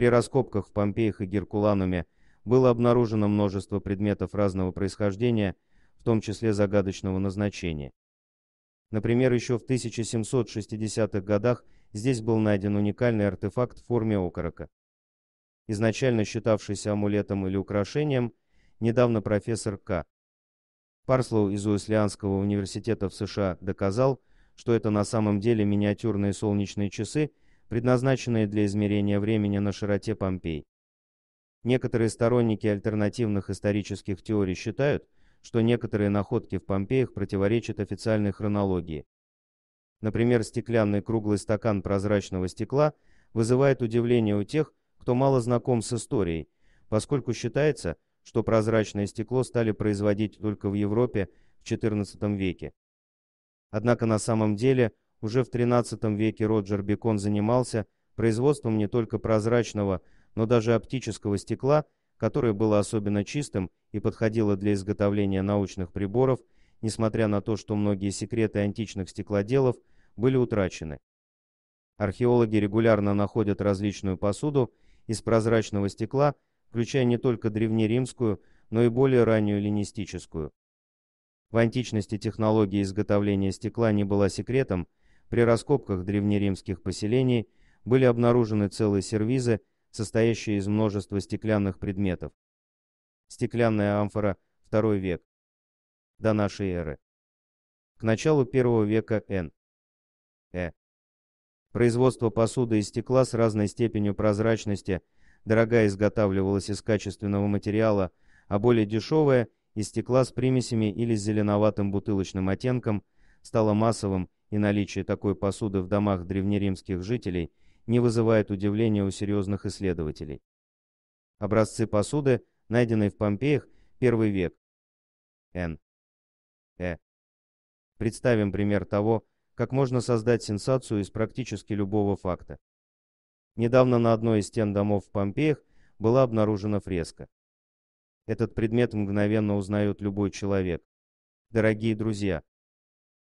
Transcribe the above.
При раскопках в Помпеях и Геркулануме было обнаружено множество предметов разного происхождения, в том числе загадочного назначения. Например, еще в 1760-х годах здесь был найден уникальный артефакт в форме окорока. Изначально считавшийся амулетом или украшением, недавно профессор К. Парслоу из Уэслианского университета в США доказал, что это на самом деле миниатюрные солнечные часы, предназначенные для измерения времени на широте Помпей. Некоторые сторонники альтернативных исторических теорий считают, что некоторые находки в Помпеях противоречат официальной хронологии. Например, стеклянный круглый стакан прозрачного стекла вызывает удивление у тех, кто мало знаком с историей, поскольку считается, что прозрачное стекло стали производить только в Европе в XIV веке. Однако на самом деле уже в XIII веке Роджер Бекон занимался производством не только прозрачного, но даже оптического стекла, которое было особенно чистым и подходило для изготовления научных приборов, несмотря на то, что многие секреты античных стеклоделов были утрачены. Археологи регулярно находят различную посуду из прозрачного стекла, включая не только древнеримскую, но и более раннюю ленистическую. В античности технология изготовления стекла не была секретом, при раскопках древнеримских поселений были обнаружены целые сервизы, состоящие из множества стеклянных предметов. Стеклянная амфора II век до нашей эры. К началу I века Н. Э. Производство посуды из стекла с разной степенью прозрачности дорогая изготавливалась из качественного материала, а более дешевая – из стекла с примесями или с зеленоватым бутылочным оттенком, стала массовым и наличие такой посуды в домах древнеримских жителей не вызывает удивления у серьезных исследователей. Образцы посуды, найденные в Помпеях, первый век. Н. Э. Представим пример того, как можно создать сенсацию из практически любого факта. Недавно на одной из стен домов в Помпеях была обнаружена фреска. Этот предмет мгновенно узнает любой человек. Дорогие друзья,